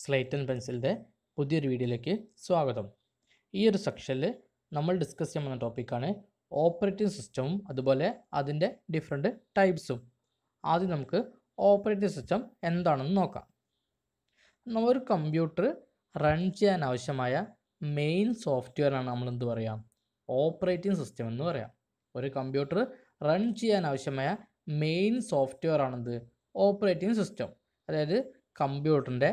slight and പെൻസിലിൻ്റെ പുതിയൊരു വീഡിയോയിലേക്ക് സ്വാഗതം ഈ ഒരു സെക്ഷനിൽ നമ്മൾ ഡിസ്കസ് ചെയ്യാൻ പോകുന്ന ടോപ്പിക്കാണ് ഓപ്പറേറ്റിംഗ് സിസ്റ്റവും അതുപോലെ അതിൻ്റെ ഡിഫറെൻ്റ് ടൈപ്സും ആദ്യം നമുക്ക് ഓപ്പറേറ്റിംഗ് സിസ്റ്റം എന്താണെന്ന് നോക്കാം ഒരു കമ്പ്യൂട്ടർ റൺ ചെയ്യാൻ ആവശ്യമായ മെയിൻ സോഫ്റ്റ്വെയറാണ് നമ്മൾ എന്ത് പറയുക ഓപ്പറേറ്റിംഗ് സിസ്റ്റം എന്ന് പറയാം ഒരു കമ്പ്യൂട്ടർ റൺ ചെയ്യാൻ ആവശ്യമായ മെയിൻ സോഫ്റ്റ്വെയർ ആണെന്ത് ഓപ്പറേറ്റിംഗ് സിസ്റ്റം അതായത് കമ്പ്യൂട്ടറിൻ്റെ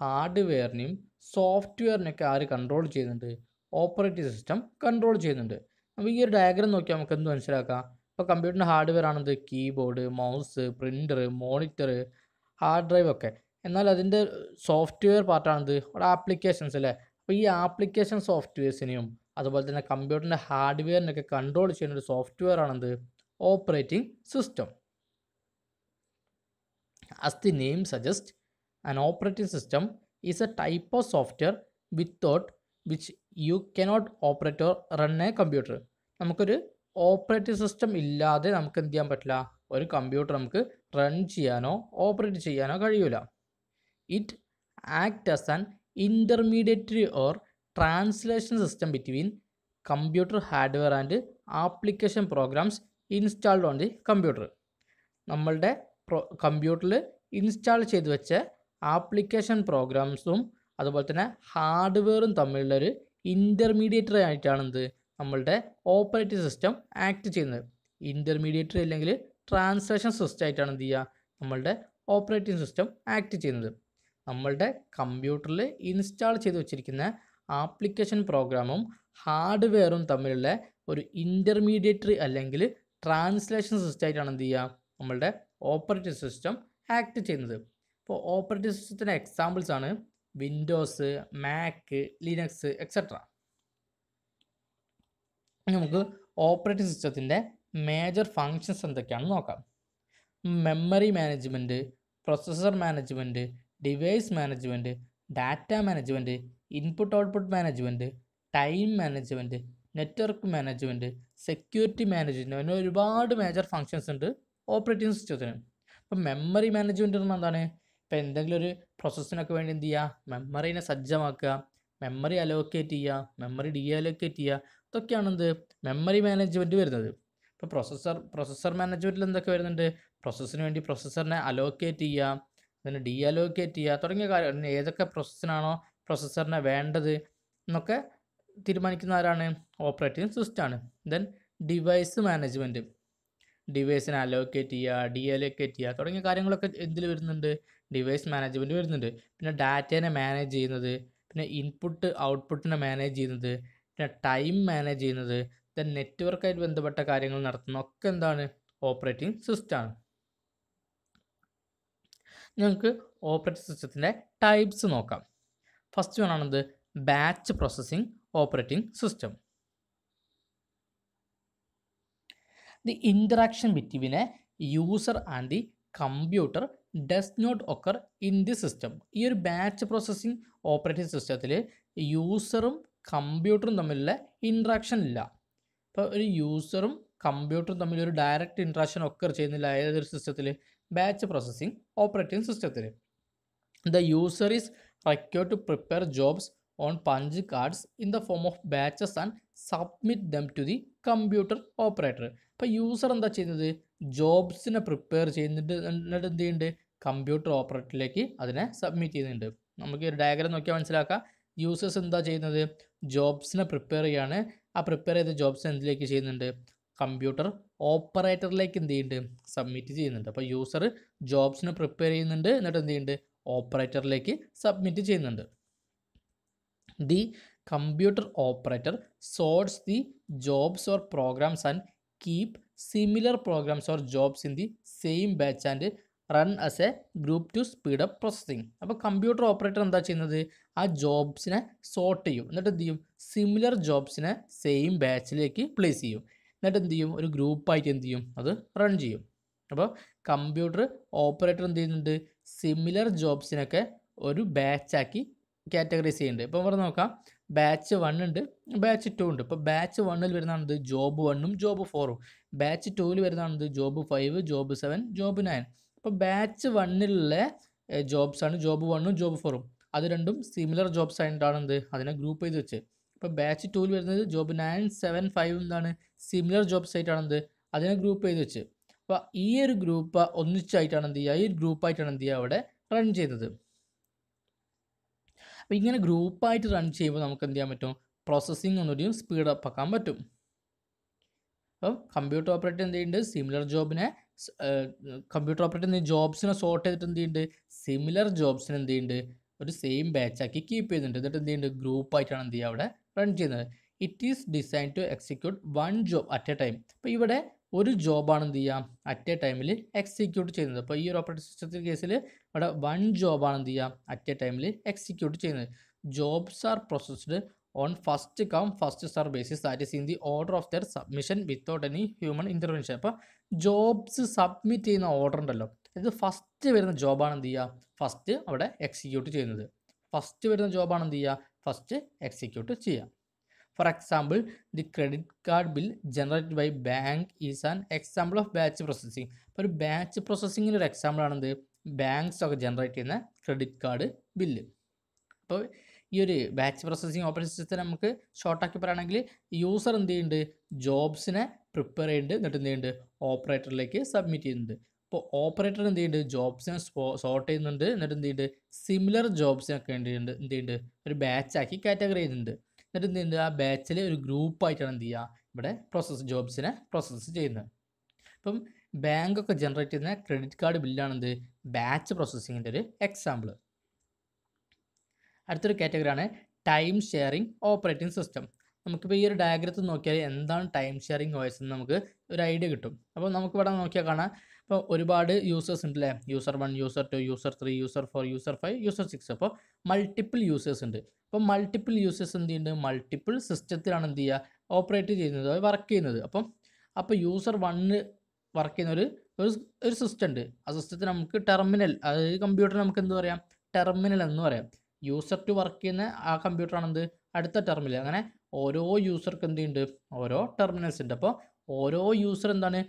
ഹാർഡ്വെയറിനെയും സോഫ്റ്റ്വെയറിനെയൊക്കെ ആര് കൺട്രോൾ ചെയ്യുന്നുണ്ട് ഓപ്പറേറ്റിംഗ് സിസ്റ്റം കൺട്രോൾ ചെയ്യുന്നുണ്ട് അപ്പോൾ ഈ ഒരു ഡയഗ്രം നോക്കിയാൽ നമുക്ക് എന്ത് മനസ്സിലാക്കാം ഇപ്പോൾ കമ്പ്യൂട്ടറിൻ്റെ ഹാർഡ്വെയർ ആണെന്ത് keyboard mouse printer monitor hard drive ഒക്കെ എന്നാൽ അതിൻ്റെ സോഫ്റ്റ്വെയർ പാർട്ടാണത് അവിടെ ആപ്ലിക്കേഷൻസ് അല്ലേ അപ്പോൾ ഈ ആപ്ലിക്കേഷൻ സോഫ്റ്റ്വെയർസിനെയും അതുപോലെ തന്നെ കമ്പ്യൂട്ടറിൻ്റെ ഹാർഡ്വെയറിനൊക്കെ കൺട്രോൾ ചെയ്യുന്ന ഒരു സോഫ്റ്റ്വെയർ ആണെന്ത് operating system as the name suggest an operating system is a type of software without which you cannot operate or run a computer നമുക്കൊരു ഓപ്പറേറ്റീവ് സിസ്റ്റം ഇല്ലാതെ നമുക്ക് എന്ത് ചെയ്യാൻ പറ്റില്ല ഒരു കമ്പ്യൂട്ടർ നമുക്ക് റൺ ചെയ്യാനോ ഓപ്പറേറ്റ് ചെയ്യാനോ കഴിയൂല it act as an intermediary or translation system between computer hardware and application programs installed on the computer നമ്മളുടെ പ്രോ കമ്പ്യൂട്ടറിൽ ഇൻസ്റ്റാൾ ചെയ്ത് വെച്ച ആപ്ലിക്കേഷൻ പ്രോഗ്രാംസും അതുപോലെ തന്നെ ഹാർഡ്വെയറും തമ്മിലുള്ളൊരു ഇൻ്റർമീഡിയേറ്ററി ആയിട്ടാണ് എന്ത് നമ്മളുടെ ഓപ്പറേറ്റിംഗ് സിസ്റ്റം ആക്ട് ചെയ്യുന്നത് ഇൻ്റർമീഡിയേറ്ററി അല്ലെങ്കിൽ ട്രാൻസ്ലേഷൻ സിസ്റ്റം ആയിട്ടാണ് എന്ത് ചെയ്യുക നമ്മളുടെ ഓപ്പറേറ്റിംഗ് സിസ്റ്റം ആക്ട് ചെയ്യുന്നത് നമ്മളുടെ കമ്പ്യൂട്ടറിൽ ഇൻസ്റ്റാൾ ചെയ്ത് വെച്ചിരിക്കുന്ന ആപ്ലിക്കേഷൻ പ്രോഗ്രാമും ഹാർഡ്വെയറും തമ്മിലുള്ള ഒരു ഇൻ്റർമീഡിയേറ്ററി അല്ലെങ്കിൽ ട്രാൻസ്ലേഷൻ സിസ്റ്റം ആയിട്ടാണ് എന്ത് ചെയ്യുക നമ്മളുടെ ഓപ്പറേറ്റിംഗ് സിസ്റ്റം ആക്ട് ചെയ്യുന്നത് ഇപ്പോൾ ഓപ്പറേറ്റിംഗ് സിസ്റ്റത്തിൻ്റെ എക്സാമ്പിൾസ് ആണ് വിൻഡോസ് മാക്ക് ലിനക്സ് എക്സെട്ര നമുക്ക് ഓപ്പറേറ്റിംഗ് സിസ്റ്റത്തിൻ്റെ മേജർ ഫങ്ഷൻസ് എന്തൊക്കെയാണെന്ന് നോക്കാം memory management processor management device management data management input output management time management network management security management അങ്ങനെ ഒരുപാട് മേജർ ഫങ്ഷൻസ് ഉണ്ട് ഓപ്പറേറ്റിംഗ് സിസ്റ്റത്തിന് അപ്പം മെമ്മറി മാനേജ്മെൻറ്റ് എന്നാൽ എന്താണ് അപ്പോൾ എന്തെങ്കിലും ഒരു പ്രോസസ്സിനൊക്കെ വേണ്ടി എന്ത് ചെയ്യുക മെമ്മറീനെ സജ്ജമാക്കുക മെമ്മറി അലോക്കേറ്റ് ചെയ്യുക മെമ്മറി ഡി അലോക്കേറ്റ് ചെയ്യുക ഇതൊക്കെയാണ് എന്ത് മെമ്മറി മാനേജ്മെൻറ്റ് വരുന്നത് ഇപ്പോൾ പ്രൊസസ്സർ പ്രൊസസ്സർ മാനേജ്മെൻറ്റിൽ എന്തൊക്കെ വരുന്നുണ്ട് പ്രോസസ്സിന് വേണ്ടി പ്രൊസസ്സറിനെ അലോക്കേറ്റ് ചെയ്യുക പിന്നെ ഡി അലോക്കേറ്റ് ചെയ്യുക തുടങ്ങിയ കാര്യങ്ങൾ ഏതൊക്കെ പ്രോസസ്സിനാണോ പ്രൊസസ്സറിനെ വേണ്ടത് എന്നൊക്കെ തീരുമാനിക്കുന്ന ആരാണ് ഓപ്പറേറ്റിംഗ് സിസ്റ്റമാണ് ദെൻ ഡിവൈസ് മാനേജ്മെൻറ്റ് ഡിവൈസിനെ അലോക്കേറ്റ് ചെയ്യുക ഡി അലോക്കേറ്റ് ചെയ്യുക തുടങ്ങിയ കാര്യങ്ങളൊക്കെ എന്തിൽ വരുന്നുണ്ട് ഡിവൈസ് മാനേജ്മെൻറ്റ് വരുന്നുണ്ട് പിന്നെ ഡാറ്റേനെ മാനേജ് ചെയ്യുന്നത് പിന്നെ ഇൻപുട്ട് ഔട്ട്പുട്ടിനെ മാനേജ് ചെയ്യുന്നത് പിന്നെ ടൈം മാനേജ് ചെയ്യുന്നത് ദെൻ നെറ്റ്വർക്കായിട്ട് ബന്ധപ്പെട്ട കാര്യങ്ങൾ നടത്തുന്ന ഒക്കെ എന്താണ് ഓപ്പറേറ്റിംഗ് സിസ്റ്റമാണ് ഞങ്ങൾക്ക് ഓപ്പറേറ്റിംഗ് സിസ്റ്റത്തിൻ്റെ ടൈപ്സ് നോക്കാം ഫസ്റ്റ് വണ്ണാണത് batch processing operating system the interaction between a user and the computer does not occur in the system ഈ ഒരു ബാച്ച് പ്രോസസ്സിംഗ് ഓപ്പറേറ്റിംഗ് സിസ്റ്റത്തിൽ യൂസറും കമ്പ്യൂട്ടറും തമ്മിലുള്ള ഇൻട്രാക്ഷൻ ഇല്ല ഇപ്പോൾ ഒരു യൂസറും കമ്പ്യൂട്ടറും തമ്മിൽ ഒരു ഡയറക്റ്റ് ഇൻട്രാക്ഷൻ ഒക്കർ ചെയ്യുന്നില്ല ഏതൊരു സിസ്റ്റത്തിൽ ബാച്ച് പ്രോസസ്സിംഗ് ഓപ്പറേറ്റിംഗ് സിസ്റ്റത്തിൽ the user is required to prepare jobs on punch cards in the form of batches and submit them to the computer operator അപ്പോൾ യൂസർ എന്താ ചെയ്യുന്നത് ജോബ്സിനെ പ്രിപ്പയർ ചെയ്യുന്നുണ്ട് എന്നിട്ട് എന്ത് ചെയ്യുന്നുണ്ട് കമ്പ്യൂട്ടർ ഓപ്പറേറ്ററിലേക്ക് അതിനെ സബ്മിറ്റ് ചെയ്യുന്നുണ്ട് നമുക്ക് ഒരു ഡയഗ്രം നോക്കിയാൽ മനസ്സിലാക്കാം യൂസേഴ്സ് എന്താ ചെയ്യുന്നത് ജോബ്സിനെ പ്രിപ്പയർ ചെയ്യാണ് ആ പ്രിപ്പയർ ചെയ്ത ജോബ്സ് എന്തിലേക്ക് ചെയ്യുന്നുണ്ട് കമ്പ്യൂട്ടർ ഓപ്പറേറ്ററിലേക്ക് എന്ത് ചെയ്യുന്നുണ്ട് സബ്മിറ്റ് ചെയ്യുന്നുണ്ട് അപ്പോൾ യൂസർ ജോബ്സിനെ പ്രിപ്പയർ ചെയ്യുന്നുണ്ട് എന്നിട്ട് എന്ത് ചെയ്യുന്നുണ്ട് ഓപ്പറേറ്ററിലേക്ക് സബ്മിറ്റ് ചെയ്യുന്നുണ്ട് the computer operator sorts the jobs or programs and keep similar programs or jobs in the same batch and run as a group to speed up processing അപ്പോൾ computer operator എന്താ ചെയ്യുന്നത് ആ ജോബ്സിനെ സോർട്ട് ചെയ്യും എന്നിട്ട് എന്ത് ചെയ്യും സിമിലർ ജോബ്സിനെ സെയിം ബാച്ചിലേക്ക് പ്ലേസ് ചെയ്യും എന്നിട്ട് എന്ത് ചെയ്യും ഒരു ഗ്രൂപ്പായിട്ട് എന്ത് ചെയ്യും അത് റൺ ചെയ്യും അപ്പോൾ കമ്പ്യൂട്ടർ ഓപ്പറേറ്റർ എന്ത് ചെയ്യുന്നുണ്ട് സിമിലർ ജോബ്സിനൊക്കെ ഒരു ബാച്ചാക്കി കാറ്റഗറൈസ് ചെയ്യുന്നുണ്ട് ഇപ്പോൾ ഇവിടെ നോക്കാം ബാച്ച് വൺ ഉണ്ട് ബാച്ച് ടു ഉണ്ട് ഇപ്പോൾ ബാച്ച് വണ്ണിൽ വരുന്നതാണത് ജോബ് വണ്ണും ജോബ് ഫോറും ബാച്ച് ടുവിൽ വരുന്നതാണത് job five job seven job nine അപ്പോൾ ബാച്ച് വണ്ണിലുള്ള ജോബ്സാണ് ജോബ് വണ്ണും ജോബ് ഫോറും അത് രണ്ടും സിമിലർ ജോബ്സ് ആയിട്ടാണ് എന്ത് അതിനെ ഗ്രൂപ്പ് ചെയ്ത് വെച്ച് ഇപ്പോൾ ബാച്ച് ടൂവിൽ വരുന്നത് ജോബ് നയൻ സെവൻ ഫൈവ് എന്താണ് സിമിലർ ജോബ്സ് ആയിട്ടാണ് എന്ത് അതിനെ ഗ്രൂപ്പ് ചെയ്ത് വെച്ച് അപ്പോൾ ഈ ഒരു ഗ്രൂപ്പ് ഒന്നിച്ചായിട്ടാണ് എന്ത് ചെയ്യുക ഈ ഒരു ഗ്രൂപ്പായിട്ടാണ് എന്ത് ചെയ്യുക അവിടെ റൺ ചെയ്തത് അപ്പോൾ ഇങ്ങനെ ഗ്രൂപ്പായിട്ട് റൺ ചെയ്യുമ്പോൾ നമുക്ക് എന്ത് ചെയ്യാൻ പറ്റും പ്രോസസ്സിംഗ് ഒന്നുകൂടിയും സ്പീഡപ്പ് ആക്കാൻ പറ്റും അപ്പം കമ്പ്യൂട്ടർ ഓപ്പറേറ്റർ എന്ത് ചെയ്യുന്നുണ്ട് സിമിലർ ജോബിനെ കമ്പ്യൂട്ടർ ഓപ്പറേറ്റർ എന്ത് ജോബ്സിനെ സോർട്ട് ചെയ്തിട്ട് എന്ത് ചെയ്യുന്നുണ്ട് സിമിലർ ജോബ്സിന് എന്ത് ചെയ്യുന്നുണ്ട് ഒരു സെയിം ബാച്ചാക്കി കീപ്പ് ചെയ്യുന്നുണ്ട് എന്നിട്ട് എന്ത് ചെയ്യുന്നുണ്ട് ഗ്രൂപ്പായിട്ടാണ് എന്ത് ചെയ്യുക അവിടെ റൺ ചെയ്യുന്നത് it is design to execute one job at a time അപ്പോൾ ഇവിടെ ഒരു ജോബാണ് എന്ത് ചെയ്യുക അറ്റ് എ ടൈമിൽ എക്സിക്യൂട്ട് ചെയ്യുന്നത് അപ്പോൾ ഈ ഒരു ഓപ്പറേറ്റിംഗ് സിസ്റ്റത്തിൻ്റെ കേസിൽ ഇവിടെ വൺ ജോബാണ് എന്ത് ചെയ്യുക അറ്റ് എ ടൈമിൽ എക്സിക്യൂട്ട് ചെയ്യുന്നത് jobs are processed on first come first serve basis that is in the order of their submission without any human intervention അപ്പോൾ ജോബ്സ് സബ്മിറ്റ് ചെയ്യുന്ന ഓർഡർ ഉണ്ടല്ലോ ഇത് ഫസ്റ്റ് വരുന്ന ജോബാണ് എന്ത് ചെയ്യുക ഫസ്റ്റ് അവിടെ എക്സിക്യൂട്ട് ചെയ്യുന്നത് ഫസ്റ്റ് വരുന്ന ജോബാണ് എന്ത് ചെയ്യുക ഫസ്റ്റ് എക്സിക്യൂട്ട് ചെയ്യുക for example the credit card bill generate by bank is an example of batch processing അപ്പോൾ ഒരു ബാച്ച് പ്രോസസ്സിങ്ങിൻ്റെ ഒരു എക്സാമ്പിൾ ആണെന്ത് ബാങ്ക്സ് ഒക്കെ ജനറേറ്റ് ചെയ്യുന്ന ക്രെഡിറ്റ് കാർഡ് ബില്ല് അപ്പോൾ ഈ ഒരു ബാച്ച് പ്രോസസ്സിങ് ഓപ്പറേഷൻ സിസ്റ്റം നമുക്ക് ഷോർട്ടാക്കി പറയുകയാണെങ്കിൽ യൂസർ എന്ത് ചെയ്യുന്നുണ്ട് ജോബ്സിനെ പ്രിപ്പയർ ചെയ്യുന്നുണ്ട് എന്നിട്ട് എന്ത് ചെയ്യുന്നുണ്ട് ഓപ്പറേറ്ററിലേക്ക് സബ്മിറ്റ് ചെയ്യുന്നുണ്ട് അപ്പോൾ ഓപ്പറേറ്റർ എന്ത് ചെയ്യുന്നുണ്ട് ജോബ്സിനെ സോർട്ട് ചെയ്യുന്നുണ്ട് എന്നിട്ട് എന്ത് ചെയ്യുന്നുണ്ട് സിമിലർ ജോബ്സിനൊക്കെ എന്ത് ചെയ്യുന്നുണ്ട് എന്ത് ചെയ്യുന്നുണ്ട് ഒരു ബാച്ചാക്കി കാറ്റഗറി ചെയ്യുന്നുണ്ട് എന്നിട്ട് എന്ത് ചെയ്യുന്നുണ്ട് ആ ബാച്ചിൽ ഒരു ഗ്രൂപ്പായിട്ടാണ് എന്ത് ചെയ്യുക ഇവിടെ പ്രോസസ് ജോബ്സിനെ പ്രോസസ്സ് ചെയ്യുന്നത് അപ്പം ബാങ്കൊക്കെ ജനറേറ്റ് ചെയ്യുന്ന ക്രെഡിറ്റ് കാർഡ് ബില്ലാണെന്ത് ബാച്ച് പ്രോസസ്സിങ്ങിൻ്റെ ഒരു എക്സാമ്പിൾ അടുത്തൊരു കാറ്റഗറിയാണ് ടൈം ഷെയറിംഗ് ഓപ്പറേറ്റിംഗ് സിസ്റ്റം നമുക്കിപ്പോൾ ഈ ഒരു ഡയഗ്രത്തിൽ നോക്കിയാൽ എന്താണ് ടൈം ഷെയറിംഗ് ഒ എന്ന് നമുക്ക് ഒരു ഐഡിയ കിട്ടും അപ്പോൾ നമുക്ക് ഇവിടെ നോക്കിയാൽ കാണാം ഇപ്പോൾ ഒരുപാട് യൂസേഴ്സ് ഉണ്ട് അല്ലേ user one user two user three user four user five user six അപ്പോൾ മൾട്ടിപ്പിൾ യൂസേഴ്സ് ഉണ്ട് അപ്പോൾ മൾട്ടിപ്പിൾ യൂസേഴ്സ് എന്ത് ചെയ്യുന്നുണ്ട് മൾട്ടിപ്പിൾ സിസ്റ്റത്തിലാണ് എന്ത് ചെയ്യുക ഓപ്പറേറ്റ് ചെയ്യുന്നത് വർക്ക് ചെയ്യുന്നത് അപ്പം അപ്പോൾ യൂസർ വണ്ണ് വർക്ക് ചെയ്യുന്ന ഒരു ഒരു സിസ്റ്റം ഉണ്ട് ആ സിസ്റ്റത്തിൽ നമുക്ക് ടെർമിനൽ അതായത് കമ്പ്യൂട്ടർ നമുക്ക് എന്ത് പറയാം ടെർമിനൽ എന്ന് പറയാം യൂസർ ടു വർക്ക് ചെയ്യുന്ന ആ കമ്പ്യൂട്ടറാണ് എന്ത് അടുത്ത ടെർമിനൽ അങ്ങനെ ഓരോ യൂസർക്ക് ചെയ്യുന്നുണ്ട് ഓരോ ടെർമിനൽസ് ഉണ്ട് അപ്പോൾ ഓരോ യൂസർ എന്താണ്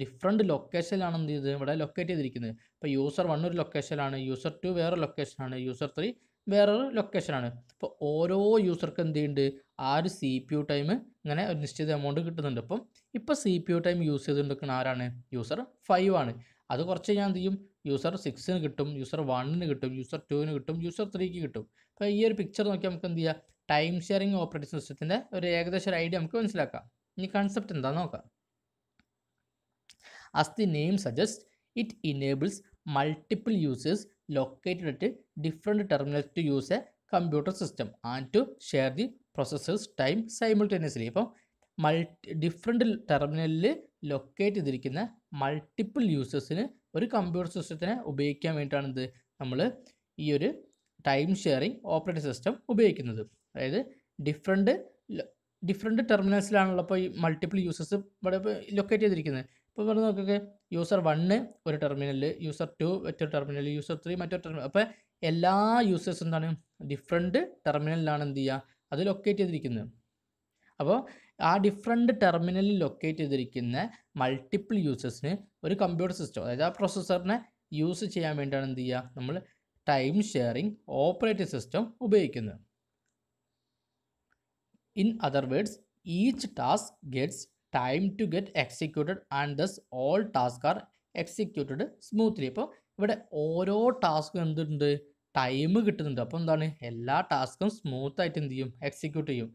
ഡിഫറെൻറ്റ് ലൊക്കേഷനിലാണ് എന്ത് ചെയ്ത് ഇവിടെ ലൊക്കേറ്റ് ചെയ്തിരിക്കുന്നത് ഇപ്പോൾ യൂസർ വൺ ഒരു ലൊക്കേഷനാണ് യൂസർ ടു വേറെ ലൊക്കേഷനാണ് യൂസർ ത്രീ വേറൊരു ലൊക്കേഷനാണ് അപ്പോൾ ഓരോ യൂസർക്ക് എന്ത് ചെയ്യുന്നുണ്ട് ആ ഒരു സി പി യു ടൈം ഇങ്ങനെ ഒരു നിശ്ചിത എമൗണ്ട് കിട്ടുന്നുണ്ട് അപ്പം ഇപ്പോൾ C P U time use ചെയ്തുകൊണ്ടിരിക്കുന്ന ആരാണ് യൂസർ ഫൈവ് ആണ് അത് കുറച്ച് കഴിഞ്ഞാൽ എന്ത് ചെയ്യും യൂസർ സിക്സിന് കിട്ടും യൂസർ വണ്ണിന് കിട്ടും യൂസർ ടുവിന് കിട്ടും യൂസർ ത്രീക്ക് കിട്ടും അപ്പോൾ ഈ ഒരു പിക്ചർ നോക്കിയാൽ നമുക്ക് എന്ത് ചെയ്യാം ടൈം ഷെയറിംഗ് ഓപ്പറേറ്റിംഗ് സിസ്റ്റത്തിൻ്റെ ഒരു ഏകദേശം ഒരു ഐഡിയ നമുക്ക് മനസ്സിലാക്കാം ഇനി കൺസെപ്റ്റ് എന്താ നോക്കാം as the name suggest it enables multiple users located at different terminals to use a computer system and to share the processors time simultaneously അപ്പം മൾട്ടി ഡിഫറെൻറ്റ് ടെർമിനലിൽ ലൊക്കേറ്റ് ചെയ്തിരിക്കുന്ന മൾട്ടിപ്പിൾ യൂസേഴ്സിന് ഒരു കമ്പ്യൂട്ടർ സിസ്റ്റത്തിനെ ഉപയോഗിക്കാൻ വേണ്ടിയിട്ടാണിത് നമ്മൾ ഈ ഒരു ടൈം ഷെയറിംഗ് ഓപ്പറേറ്റിംഗ് സിസ്റ്റം ഉപയോഗിക്കുന്നത് അതായത് ഡിഫറെൻറ്റ് ഡിഫറെൻറ്റ് ടെർമിനൽസിലാണല്ലോ ഇപ്പോൾ ഈ മൾട്ടിപ്പിൾ യൂസേഴ്സ് ഇവിടെ ലൊക്കേറ്റ് ചെയ്തിരിക്കുന്നത് ഇപ്പോൾ പറഞ്ഞു നോക്കൊക്കെ യൂസർ വണ്ണ് ഒരു ടെർമിനൽ യൂസർ ടു മറ്റൊരു ടെർമിനൽ യൂസർ ത്രീ മറ്റൊരു ടെർമിനൽ അപ്പോൾ എല്ലാ യൂസേഴ്സും എന്താണ് ഡിഫറെൻറ്റ് ടെർമിനലിലാണ് എന്ത് ചെയ്യുക അത് ലൊക്കേറ്റ് ചെയ്തിരിക്കുന്നത് അപ്പോൾ ആ ഡിഫറെൻറ്റ് ടെർമിനലിൽ ലൊക്കേറ്റ് ചെയ്തിരിക്കുന്ന മൾട്ടിപ്പിൾ യൂസേഴ്സിന് ഒരു കമ്പ്യൂട്ടർ സിസ്റ്റം അതായത് ആ പ്രൊസസ്സറിനെ യൂസ് ചെയ്യാൻ വേണ്ടിയാണ് എന്ത് ചെയ്യുക നമ്മൾ ടൈം ഷെയറിംഗ് ഓപ്പറേറ്റിംഗ് സിസ്റ്റം ഉപയോഗിക്കുന്നത് in other words each task gets time to get executed and thus all task are executed smoothly അപ്പോൾ ഇവിടെ ഓരോ ടാസ്ക് എന്തുണ്ട് ടൈം കിട്ടുന്നുണ്ട് അപ്പോൾ എന്താണ് എല്ലാ ടാസ്കും സ്മൂത്ത് ആയിട്ട് എന്ത് ചെയ്യും എക്സിക്യൂട്ട് ചെയ്യും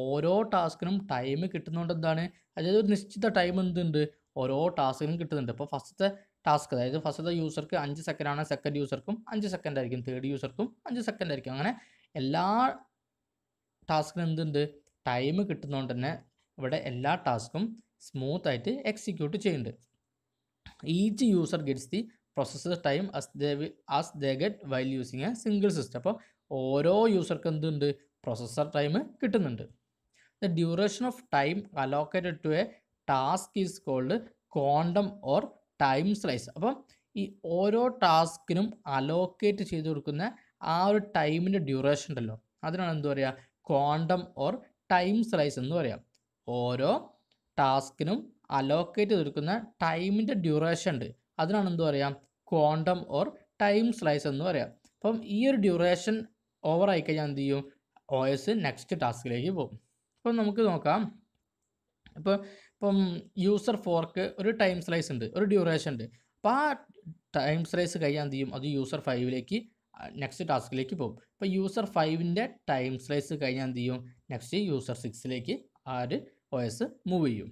ഓരോ ടാസ്കിനും ടൈം കിട്ടുന്നതുകൊണ്ട് എന്താണ് അതായത് ഒരു നിശ്ചിത ടൈം എന്തുണ്ട് ഓരോ ടാസ്കിനും കിട്ടുന്നുണ്ട് അപ്പോൾ ഫസ്റ്റത്തെ ടാസ്ക് അതായത് ഫസ്റ്റത്തെ യൂസർക്ക് അഞ്ച് സെക്കൻഡ് ആണ് സെക്കൻഡ് യൂസർക്കും അഞ്ച് സെക്കൻഡ് ആയിരിക്കും തേർഡ് യൂസർക്കും അഞ്ച് സെക്കൻഡ് ആയിരിക്കും അങ്ങനെ എല്ലാ ടാസ്കിനും എന്തുണ്ട് ടൈം കിട്ടുന്നതുകൊണ്ട് തന്നെ ഇവിടെ എല്ലാ ടാസ്കും സ്മൂത്തായിട്ട് എക്സിക്യൂട്ട് ചെയ്യുന്നുണ്ട് each user gets the process time as they as they get while using a single system അപ്പോൾ ഓരോ യൂസർക്കും എന്തുണ്ട് പ്രോസസ്സർ ടൈം കിട്ടുന്നുണ്ട് the duration of time allocated to a task is called quantum or time slice അപ്പം ഈ ഓരോ ടാസ്കിനും allocate ചെയ്ത് കൊടുക്കുന്ന ആ ഒരു ടൈമിൻ്റെ ഡ്യൂറേഷൻ ഉണ്ടല്ലോ അതിനാണ് എന്താ പറയുക ക്വാണ്ടം ഓർ ടൈം സ്ലൈസ് എന്ന് പറയാം ഓരോ ടാസ്കിനും അലോക്കേറ്റ് കൊടുക്കുന്ന ടൈമിൻ്റെ ഡ്യൂറേഷൻ ഉണ്ട് അതിനാണ് എന്താ പറയുക ക്വാണ്ടം ഓർ ടൈം സ്ലൈസ് എന്ന് പറയാം അപ്പം ഈ ഒരു ഡ്യൂറേഷൻ ഓവർ കഴിഞ്ഞാൽ എന്ത് ചെയ്യും ഒ എസ് നെക്സ്റ്റ് ടാസ്കിലേക്ക് പോകും അപ്പം നമുക്ക് നോക്കാം ഇപ്പോൾ ഇപ്പം യൂസർ ഫോർക്ക് ഒരു ടൈം സ്ലൈസ് ഉണ്ട് ഒരു ഡ്യൂറേഷൻ ഉണ്ട് അപ്പോൾ ആ ടൈം സ്ലൈസ് കഴിയാൻ എന്ത് ചെയ്യും അത് യൂസർ ഫൈവിലേക്ക് നെക്സ്റ്റ് ടാസ്കിലേക്ക് പോകും ഇപ്പോൾ യൂസർ ഫൈവിൻ്റെ ടൈം സ്ലൈസ് കഴിഞ്ഞാൽ എന്ത് ചെയ്യും നെക്സ്റ്റ് യൂസർ സിക്സിലേക്ക് ആ ഒരു ഒ എസ് മൂവ് ചെയ്യും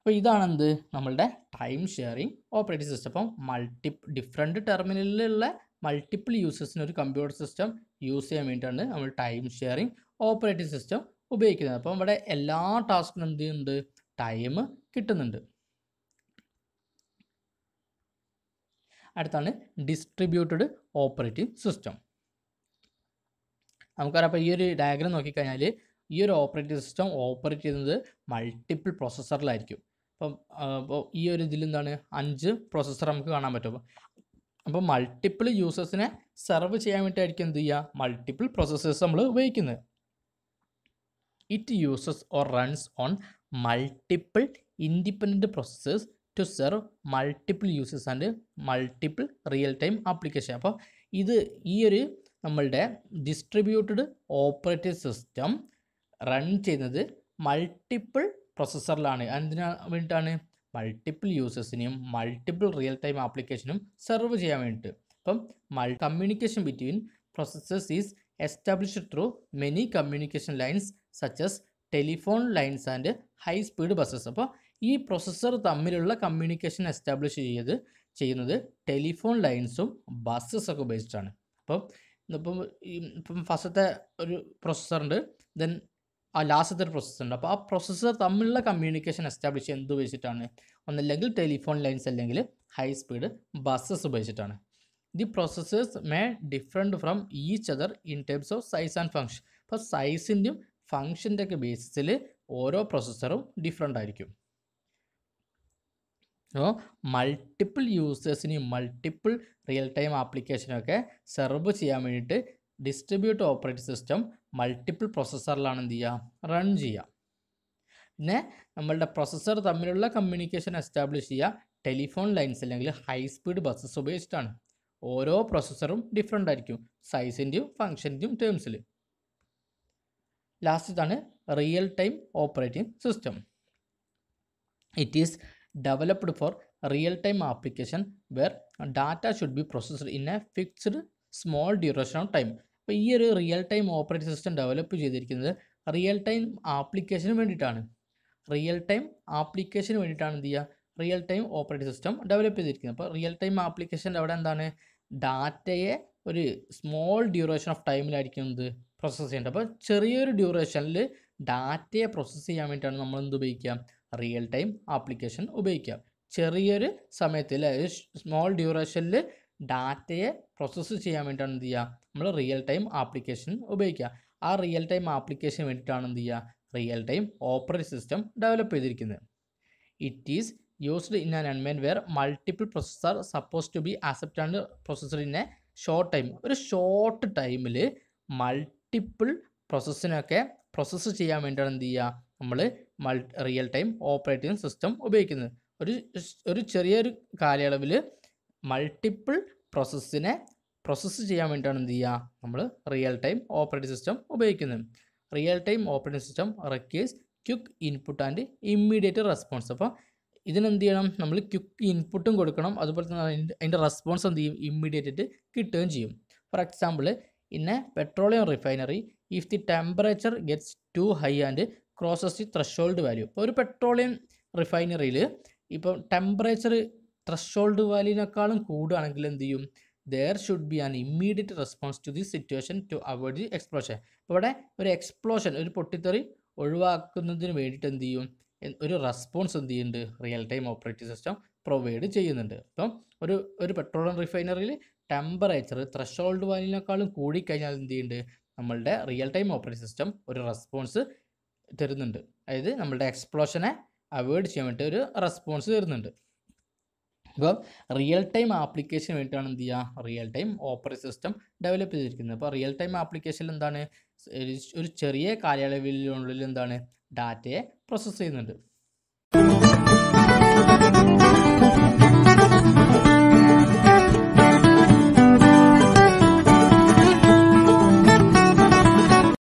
അപ്പോൾ ഇതാണ് എന്ത് നമ്മളുടെ ടൈം ഷെയറിങ് ഓപ്പറേറ്റിംഗ് സിസ്റ്റം അപ്പം മൾട്ടി ഡിഫറെൻ്റ് ടെർമിനലിലുള്ള മൾട്ടിപ്പിൾ യൂസേഴ്സിന് ഒരു കമ്പ്യൂട്ടർ സിസ്റ്റം യൂസ് ചെയ്യാൻ വേണ്ടിയിട്ടാണ് നമ്മൾ ടൈം ഷെയറിങ് ഓപ്പറേറ്റിംഗ് സിസ്റ്റം ഉപയോഗിക്കുന്നത് അപ്പം ഇവിടെ എല്ലാ ടാസ്കിനും എന്ത് ചെയ്യുന്നുണ്ട് ടൈം കിട്ടുന്നുണ്ട് അടുത്താണ് ഡിസ്ട്രിബ്യൂട്ടഡ് ഓപ്പറേറ്റിംഗ് സിസ്റ്റം നമുക്കറിയാം അപ്പോൾ ഈ ഒരു ഡയഗ്രം നോക്കിക്കഴിഞ്ഞാൽ ഈ ഒരു ഓപ്പറേറ്റിംഗ് സിസ്റ്റം ഓപ്പറേറ്റ് ചെയ്യുന്നത് മൾട്ടിപ്പിൾ പ്രോസസ്സറിലായിരിക്കും അപ്പം അപ്പോൾ ഈ ഒരു ഇതിൽ എന്താണ് അഞ്ച് പ്രോസസ്സർ നമുക്ക് കാണാൻ പറ്റും അപ്പോൾ മൾട്ടിപ്പിൾ യൂസേഴ്സിനെ സെർവ് ചെയ്യാൻ വേണ്ടിയിട്ടായിരിക്കും എന്ത് ചെയ്യുക മൾട്ടിപ്പിൾ പ്രോസസ്സേഴ്സ് നമ്മൾ ഉപയോഗിക്കുന്നത് it uses or runs on multiple independent processors to serve multiple users and multiple real time application അപ്പോൾ ഇത് ഈ ഒരു നമ്മളുടെ ഡിസ്ട്രിബ്യൂട്ടഡ് ഓപ്പറേറ്റീവ് സിസ്റ്റം റൺ ചെയ്യുന്നത് മൾട്ടിപ്പിൾ പ്രൊസസ്സറിലാണ് അതിന് വേണ്ടിയിട്ടാണ് മൾട്ടിപ്പിൾ യൂസേഴ്സിനെയും മൾട്ടിപ്പിൾ റിയൽ ടൈം ആപ്ലിക്കേഷനും സെർവ് ചെയ്യാൻ വേണ്ടിയിട്ട് അപ്പം മൾ communication between processors is established through many communication lines such as telephone lines and high speed buses അപ്പോൾ ഈ പ്രൊസസ്സർ തമ്മിലുള്ള കമ്മ്യൂണിക്കേഷൻ എസ്റ്റാബ്ലിഷ് ചെയ്ത് ചെയ്യുന്നത് ടെലിഫോൺ ലൈൻസും ബസ്സസൊക്കെ ഉപയോഗിച്ചിട്ടാണ് അപ്പം ഇപ്പം ഇപ്പം ഫസ്റ്റത്തെ ഒരു പ്രൊസസ്സറുണ്ട് ദെൻ ആ ലാസ്റ്റത്തെ ഒരു പ്രോസസ്സർ ഉണ്ട് അപ്പോൾ ആ പ്രോസസ്സർ തമ്മിലുള്ള കമ്മ്യൂണിക്കേഷൻ എസ്റ്റാബ്ലിഷ് എന്ത് ഉപയോഗിച്ചിട്ടാണ് ഒന്നല്ലെങ്കിൽ ടെലിഫോൺ ലൈൻസ് അല്ലെങ്കിൽ ഹൈ സ്പീഡ് ബസ്സസ് ഉപയോഗിച്ചിട്ടാണ് the processors may different from each other in terms of size and function അപ്പോൾ സൈസിൻ്റെയും ഫങ്ഷൻ്റെ ഒക്കെ ബേസിസിൽ ഓരോ പ്രോസസ്സറും ഡിഫറെൻ്റ് ആയിരിക്കും അപ്പോൾ മൾട്ടിപ്പിൾ യൂസേഴ്സിനെയും മൾട്ടിപ്പിൾ റിയൽ ടൈം ആപ്ലിക്കേഷനൊക്കെ സെർവ് ചെയ്യാൻ വേണ്ടിയിട്ട് ഡിസ്ട്രിബ്യൂട്ട് ഓപ്പറേറ്റിംഗ് സിസ്റ്റം മൾട്ടിപ്പിൾ പ്രൊസസ്സറിലാണ് എന്ത് ചെയ്യുക റൺ ചെയ്യുക പിന്നെ നമ്മളുടെ പ്രൊസസ്സർ തമ്മിലുള്ള കമ്മ്യൂണിക്കേഷൻ എസ്റ്റാബ്ലിഷ് ചെയ്യുക ടെലിഫോൺ ലൈൻസ് അല്ലെങ്കിൽ ഹൈ സ്പീഡ് ബസ്സസ് ഉപയോഗിച്ചിട്ടാണ് ഓരോ പ്രൊസസ്സറും ഡിഫറെൻ്റ് ആയിരിക്കും സൈസിൻ്റെയും ഫങ്ഷൻ്റെയും ടേംസിൽ ലാസ്റ്റ് ആണ് real time operating system it is developed for real time application where data should be processed in a fixed small duration of time അപ്പോൾ ഈ ഒരു real time operating system develop ചെയ്തിരിക്കുന്നത് റിയൽ ടൈം ആപ്ലിക്കേഷന് വേണ്ടിയിട്ടാണ് real time ആപ്ലിക്കേഷന് വേണ്ടിയിട്ടാണ് എന്ത് ചെയ്യുക real time operating system develop ചെയ്തിരിക്കുന്നത് അപ്പോൾ റിയൽ ടൈം ആപ്ലിക്കേഷൻ്റെ അവിടെ എന്താണ് ഡാറ്റയെ ഒരു സ്മോൾ ഡ്യൂറേഷൻ ഓഫ് ടൈമിലായിരിക്കും എന്ത് പ്രോസസ്സ് ചെയ്യേണ്ടത് അപ്പോൾ ചെറിയൊരു ഡ്യൂറേഷനിൽ ഡാറ്റയെ പ്രോസസ്സ് ചെയ്യാൻ വേണ്ടിയിട്ടാണ് നമ്മൾ എന്ത് ഉപയോഗിക്കുക റിയൽ ടൈം ആപ്ലിക്കേഷൻ ഉപയോഗിക്കുക ചെറിയൊരു സമയത്തിൽ സ്മോൾ ഡ്യൂറേഷനിൽ ഡാറ്റയെ പ്രോസസ്സ് ചെയ്യാൻ വേണ്ടിയിട്ടാണ് എന്ത് ചെയ്യുക നമ്മൾ റിയൽ ടൈം ആപ്ലിക്കേഷൻ ഉപയോഗിക്കുക ആ റിയൽ ടൈം ആപ്ലിക്കേഷൻ വേണ്ടിയിട്ടാണ് എന്ത് ചെയ്യുക real time operate system develop ചെയ്തിരിക്കുന്നത് it is used in an environment where multiple processor suppose to be accept and processor in a short time ഒരു ഷോർട്ട് ടൈമിൽ multiple പ്രൊസസ്സിനൊക്കെ process ചെയ്യാൻ വേണ്ടിയാണ് എന്ത് ചെയ്യുക നമ്മൾ multi real time operating system ഉപയോഗിക്കുന്നത് ഒരു ഒരു ചെറിയൊരു കാലയളവിൽ മൾട്ടിപ്പിൾ പ്രൊസസ്സിനെ പ്രോസസ്സ് ചെയ്യാൻ വേണ്ടിയിട്ടാണ് എന്ത് ചെയ്യുക നമ്മൾ റിയൽ ടൈം ഓപ്പറേറ്റിംഗ് സിസ്റ്റം ഉപയോഗിക്കുന്നത് real time operating system requires quick input and immediate response അപ്പോൾ ഇതിനെന്ത് ചെയ്യണം നമ്മൾ ക്യുക്ക് ഇൻപുട്ടും കൊടുക്കണം അതുപോലെ തന്നെ അതിൻ്റെ റെസ്പോൺസ് എന്ത് ചെയ്യും ഇമ്മീഡിയറ്റ് ആയിട്ട് കിട്ടുകയും ചെയ്യും for example in a petroleum refinery if the temperature gets too high and crosses the threshold value ഇപ്പോൾ ഒരു പെട്രോളിയം റിഫൈനറിയിൽ ഇപ്പം ടെമ്പറേച്ചർ ത്രഷോൾഡ് വാല്യൂനേക്കാളും കൂടുകയാണെങ്കിൽ എന്ത് ചെയ്യും there should be an immediate response to this situation to avoid the explosion അപ്പോൾ ഇവിടെ ഒരു explosion ഒരു പൊട്ടിത്തെറി ഒഴിവാക്കുന്നതിന് വേണ്ടിയിട്ട് എന്ത് ചെയ്യും ഒരു റെസ്പോൺസ് എന്ത് ചെയ്യുന്നുണ്ട് real time operating system provide ചെയ്യുന്നുണ്ട് അപ്പം ഒരു ഒരു പെട്രോളിയം റിഫൈനറിയിൽ ടെമ്പറേച്ചർ ത്രഷ് ത്രഷോൾഡ് വാലിനേക്കാളും കൂടിക്കഴിഞ്ഞാൽ എന്ത് ചെയ്യുന്നുണ്ട് നമ്മളുടെ റിയൽ ടൈം ഓപ്പറേറ്റിംഗ് സിസ്റ്റം ഒരു റെസ്പോൺസ് തരുന്നുണ്ട് അതായത് നമ്മളുടെ എക്സ്പ്ലോഷനെ അവോയ്ഡ് ചെയ്യാൻ വേണ്ടിയിട്ട് ഒരു റെസ്പോൺസ് തരുന്നുണ്ട് ഇപ്പം റിയൽ ടൈം ആപ്ലിക്കേഷൻ വേണ്ടിയിട്ടാണ് എന്ത് ചെയ്യുക real time operate system develop ചെയ്തിരിക്കുന്നത് അപ്പോൾ റിയൽ ടൈം ആപ്ലിക്കേഷനിൽ എന്താണ് ഒരു ചെറിയ കാലയളവിനുള്ളിൽ എന്താണ് ഡാറ്റയെ പ്രോസസ്സ് ചെയ്യുന്നുണ്ട്